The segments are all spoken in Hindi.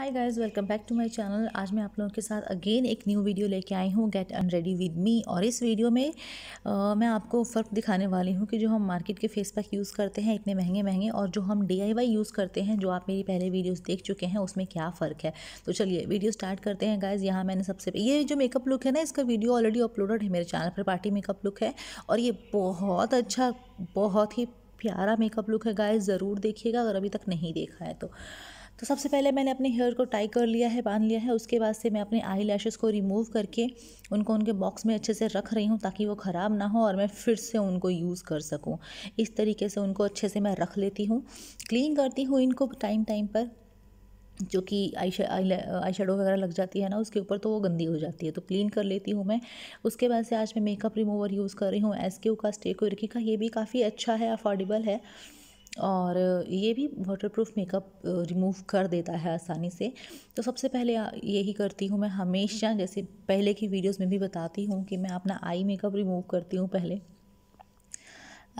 hi guys welcome back to my channel आज मैं आप लोगों के साथ अगेन एक न्यू वीडियो लेके आई हूँ get unready with me और इस वीडियो में आ, मैं आपको फ़र्क दिखाने वाली हूँ कि जो हम मार्केट के फेस पैक यूज़ करते हैं इतने महंगे महंगे और जो हम डीआईवाई यूज़ करते हैं जो आप मेरी पहले वीडियोज़ देख चुके हैं उसमें क्या फ़र्क है तो चलिए वीडियो स्टार्ट करते हैं गाइज़ यहाँ मैंने सबसे ये जो मेकअप लुक है ना इसका वीडियो ऑलरेडी अपलोडेड है मेरे चैनल पर पार्टी मेकअप लुक है और ये बहुत अच्छा बहुत ही प्यारा मेकअप लुक है गाइज़ ज़रूर देखिएगा अगर अभी तक नहीं देखा है तो तो सबसे पहले मैंने अपने हेयर को टाई कर लिया है बांध लिया है उसके बाद से मैं अपने आई लैशेज़ को रिमूव करके उनको उनके बॉक्स में अच्छे से रख रही हूँ ताकि वो ख़राब ना हो और मैं फिर से उनको यूज़ कर सकूँ इस तरीके से उनको अच्छे से मैं रख लेती हूँ क्लीन करती हूँ इनको टाइम टाइम पर जो कि आई आई शेडो वगैरह लग जाती है ना उसके ऊपर तो वो गंदी हो जाती है तो क्लीन कर लेती हूँ मैं उसके बाद से आज मैं मेकअप रिमूवर यूज़ कर रही हूँ एस का स्टेक का ये भी काफ़ी अच्छा है अफोर्डेबल है और ये भी वाटरप्रूफ मेकअप रिमूव कर देता है आसानी से तो सबसे पहले यही करती हूँ मैं हमेशा जैसे पहले की वीडियोस में भी बताती हूँ कि मैं अपना आई मेकअप रिमूव करती हूँ पहले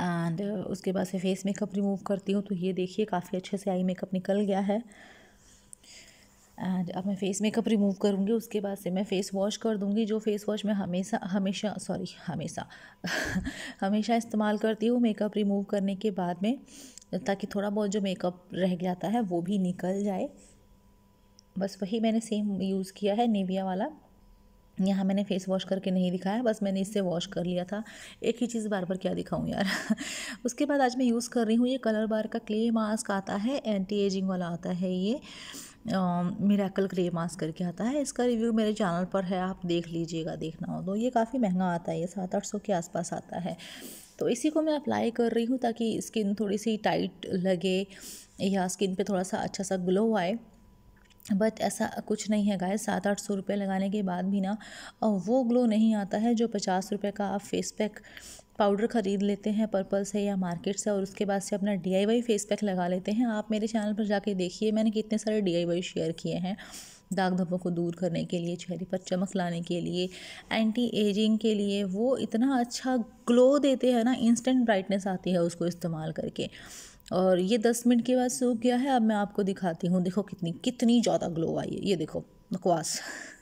एंड उसके बाद से फेस मेकअप रिमूव करती हूँ तो ये देखिए काफ़ी अच्छे से आई मेकअप निकल गया है एंड अब मैं फेस मेकअप रिमूव करूँगी उसके बाद से मैं फ़ेस वॉश कर दूँगी जो फ़ेस वॉश मैं हमेशा हमेशा सॉरी हमेशा हमेशा इस्तेमाल करती हूँ मेकअप रिमूव करने के बाद में ताकि थोड़ा बहुत जो मेकअप रह जाता है वो भी निकल जाए बस वही मैंने सेम यूज़ किया है नेविया वाला यहाँ मैंने फेस वॉश करके नहीं दिखाया बस मैंने इससे वॉश कर लिया था एक ही चीज़ बार बार क्या दिखाऊँ यार उसके बाद आज मैं यूज़ कर रही हूँ ये कलर बार का क्ले मास्क आता है एंटी एजिंग वाला आता है ये मेराकल क्रे मास्क करके आता है इसका रिव्यू मेरे चैनल पर है आप देख लीजिएगा देखना हो तो ये काफ़ी महंगा आता है ये सात आठ सौ के आसपास आता है तो इसी को मैं अप्लाई कर रही हूँ ताकि स्किन थोड़ी सी टाइट लगे या स्किन पे थोड़ा सा अच्छा सा ग्लो आए बट ऐसा कुछ नहीं है गाय सात आठ सौ रुपये लगाने के बाद भी ना वो ग्लो नहीं आता है जो पचास रुपये का आप फेस पैक पाउडर ख़रीद लेते हैं पर्पल से या मार्केट से और उसके बाद से अपना डी फेस पैक लगा लेते हैं आप मेरे चैनल पर जाके देखिए मैंने कितने सारे डी शेयर किए हैं दाग धब्बों को दूर करने के लिए चेहरे पर चमक लाने के लिए एंटी एजिंग के लिए वो इतना अच्छा ग्लो देते हैं ना इंस्टेंट ब्राइटनेस आती है उसको इस्तेमाल करके और ये दस मिनट के बाद सूख गया है अब मैं आपको दिखाती हूँ देखो कितनी कितनी ज़्यादा ग्लो आई है ये देखो बकवास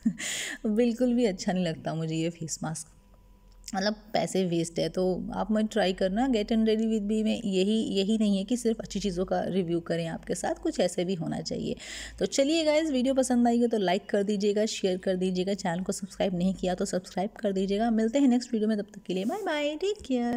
बिल्कुल भी अच्छा नहीं लगता मुझे ये फेस मास्क मतलब पैसे वेस्ट है तो आप मैं ट्राई करना get and ready with be में यही यही नहीं है कि सिर्फ अच्छी चीज़ों का रिव्यू करें आपके साथ कुछ ऐसे भी होना चाहिए तो चलिए गाइज वीडियो पसंद आएगी तो लाइक कर दीजिएगा शेयर कर दीजिएगा चैनल को सब्सक्राइब नहीं किया तो सब्सक्राइब कर दीजिएगा मिलते हैं नेक्स्ट वीडियो में तब तक के लिए बाय बाय टेक केयर